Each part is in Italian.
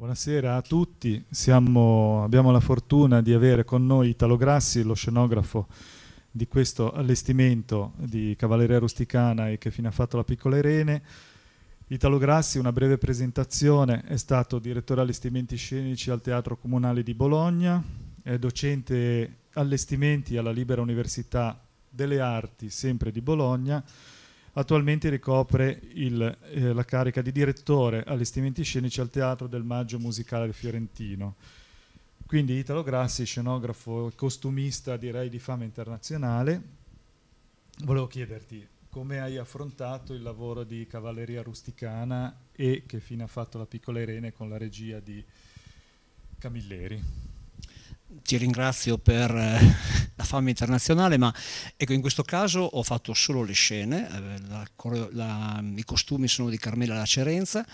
Buonasera a tutti, Siamo, abbiamo la fortuna di avere con noi Italo Grassi, lo scenografo di questo allestimento di Cavalleria Rusticana e che fine ha fatto la piccola Irene. Italo Grassi, una breve presentazione, è stato direttore allestimenti scenici al Teatro Comunale di Bologna, è docente allestimenti alla Libera Università delle Arti, sempre di Bologna, Attualmente ricopre il, eh, la carica di direttore allestimenti scenici al Teatro del Maggio Musicale Fiorentino. Quindi Italo Grassi, scenografo, e costumista direi di fama internazionale. Volevo chiederti come hai affrontato il lavoro di Cavalleria Rusticana e che fine ha fatto la piccola Irene con la regia di Camilleri. Ti ringrazio per eh, la fama internazionale, ma ecco, in questo caso ho fatto solo le scene, eh, la, la, i costumi sono di Carmela Lacerenza.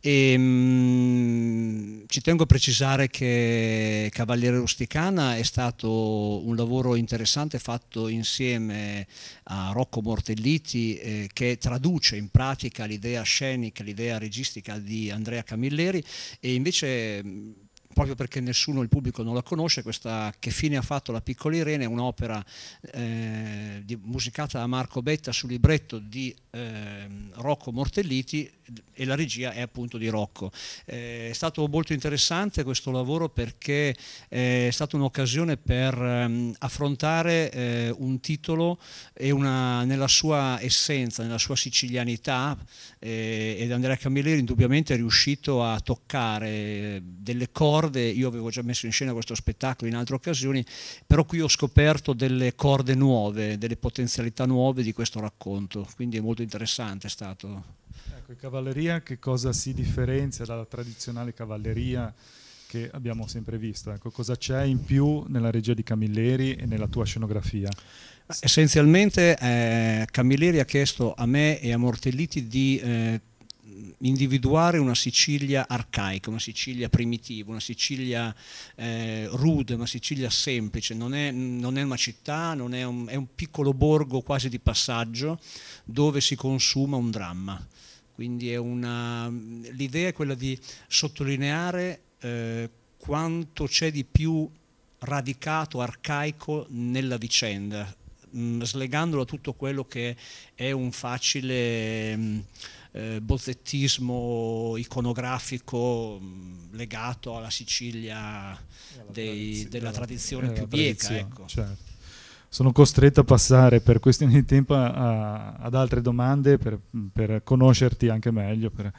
E, ehm, mh, ci tengo a precisare che Cavaliere Rusticana è stato un lavoro interessante fatto insieme a Rocco Mortelliti eh, che traduce in pratica l'idea scenica, l'idea registica di Andrea Camilleri e invece mh, proprio perché nessuno, il pubblico non la conosce, questa Che fine ha fatto la piccola Irene è un'opera eh, musicata da Marco Betta su libretto di eh, Rocco Mortelliti, e la regia è appunto di Rocco. Eh, è stato molto interessante questo lavoro perché eh, è stata un'occasione per ehm, affrontare eh, un titolo e una, nella sua essenza, nella sua sicilianità eh, ed Andrea Camilleri indubbiamente è riuscito a toccare eh, delle corde, io avevo già messo in scena questo spettacolo in altre occasioni, però qui ho scoperto delle corde nuove, delle potenzialità nuove di questo racconto, quindi è molto interessante è stato. Ecco, cavalleria che cosa si differenzia dalla tradizionale cavalleria che abbiamo sempre visto? Ecco, cosa c'è in più nella regia di Camilleri e nella tua scenografia? Essenzialmente eh, Camilleri ha chiesto a me e a Mortelliti di eh, individuare una Sicilia arcaica, una Sicilia primitiva, una Sicilia eh, rude, una Sicilia semplice, non è, non è una città, è un, è un piccolo borgo quasi di passaggio dove si consuma un dramma. Quindi l'idea è quella di sottolineare eh, quanto c'è di più radicato, arcaico nella vicenda, mh, mm, slegandolo a tutto quello che è un facile mh, mm, eh, bozzettismo iconografico mh, mm, legato alla Sicilia dei, tradizione, della tradizione più bieca. Tradizione, ecco. certo sono costretto a passare per questioni di tempo a, a, ad altre domande per, per conoscerti anche meglio. Per,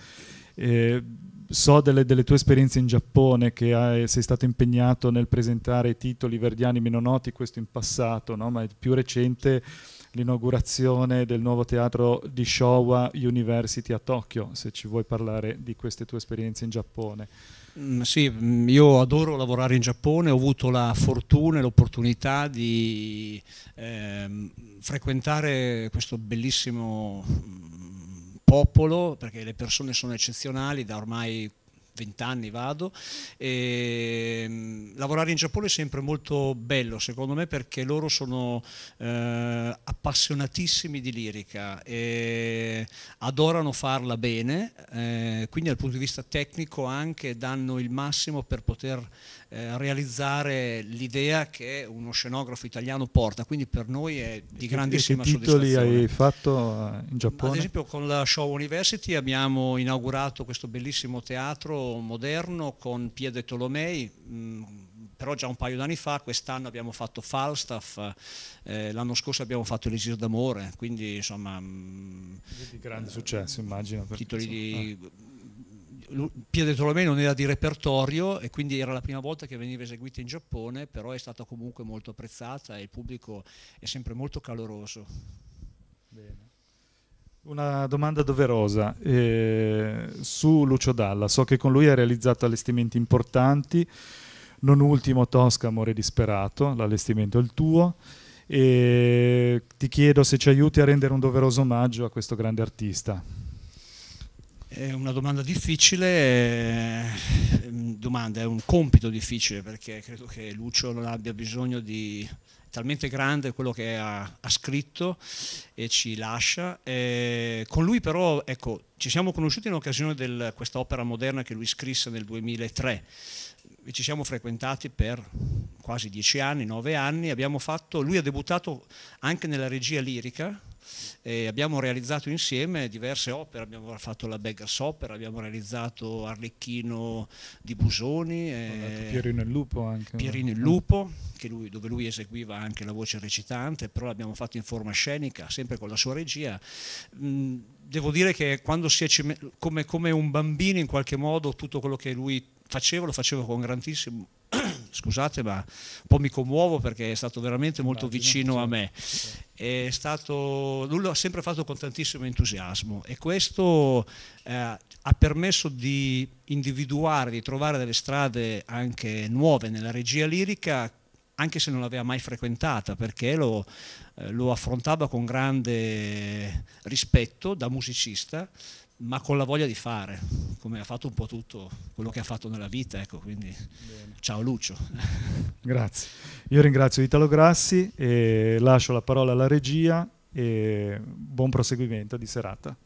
eh, so delle, delle, tue esperienze in Giappone, che hai, sei stato impegnato nel presentare titoli verdiani meno noti, questo in passato, no? ma è più recente l'inaugurazione del nuovo teatro di Showa University a Tokyo, se ci vuoi parlare di queste tue esperienze in Giappone. Mm, sì, mm, io adoro lavorare in Giappone, ho avuto la fortuna e l'opportunità di eh, frequentare questo bellissimo mm, popolo, perché le persone sono eccezionali da ormai 20 anni vado. E, ehm, lavorare in Giappone è sempre molto bello secondo me perché loro sono eh, appassionatissimi di lirica e adorano farla bene, eh, quindi dal punto di vista tecnico anche danno il massimo per poter eh, realizzare l'idea che uno scenografo italiano porta, quindi per noi è di grandissima che titoli soddisfazione. hai fatto eh, in Giappone? Ad esempio con la Show University abbiamo inaugurato questo bellissimo teatro moderno con Piede Tolomei, mm, però già un paio d'anni fa, quest'anno abbiamo fatto Falstaff, eh, l'anno scorso abbiamo fatto Elisir d'amore, quindi insomma... Mm, di grande successo immagino. Titoli di... Ah. Piede Tolomei non era di repertorio e quindi era la prima volta che veniva eseguita in Giappone, però è stata comunque molto apprezzata e il pubblico è sempre molto caloroso. Bene. Una domanda doverosa eh, su Lucio Dalla. So che con lui ha realizzato allestimenti importanti, non ultimo Tosca, Amore Disperato, l'allestimento è il tuo. E ti chiedo se ci aiuti a rendere un doveroso omaggio a questo grande artista. È una domanda difficile, ehm, domanda, è un compito difficile perché credo che Lucio non abbia bisogno di talmente grande quello che ha, ha scritto e ci lascia. E con lui però, ecco, ci siamo conosciuti in occasione di questa opera moderna che lui scrisse nel 2003 ci siamo frequentati per quasi dieci anni, nove anni, fatto, lui ha debuttato anche nella regia lirica, e abbiamo realizzato insieme diverse opere, abbiamo fatto la Beggars Opera, abbiamo realizzato Arlecchino di Busoni, eh, Pierino il Lupo anche. Pierino il Lupo lui, dove lui eseguiva anche la voce recitante, però l'abbiamo fatto in forma scenica, sempre con la sua regia. Mm, devo dire che quando si è come, come un bambino in qualche modo tutto quello che lui faceva lo faceva con grandissimo scusate ma un po' mi commuovo perché è stato veramente molto vicino a me è stato, lui l'ha sempre fatto con tantissimo entusiasmo e questo eh, ha permesso di individuare, di trovare delle strade anche nuove nella regia lirica anche se non l'aveva mai frequentata, perché lo, eh, lo, affrontava con grande rispetto da musicista, ma con la voglia di fare, come ha fatto un po' tutto quello che ha fatto nella vita. Ecco, quindi Bene. ciao Lucio. Grazie. Io ringrazio Italo Grassi e lascio la parola alla regia e buon proseguimento di serata.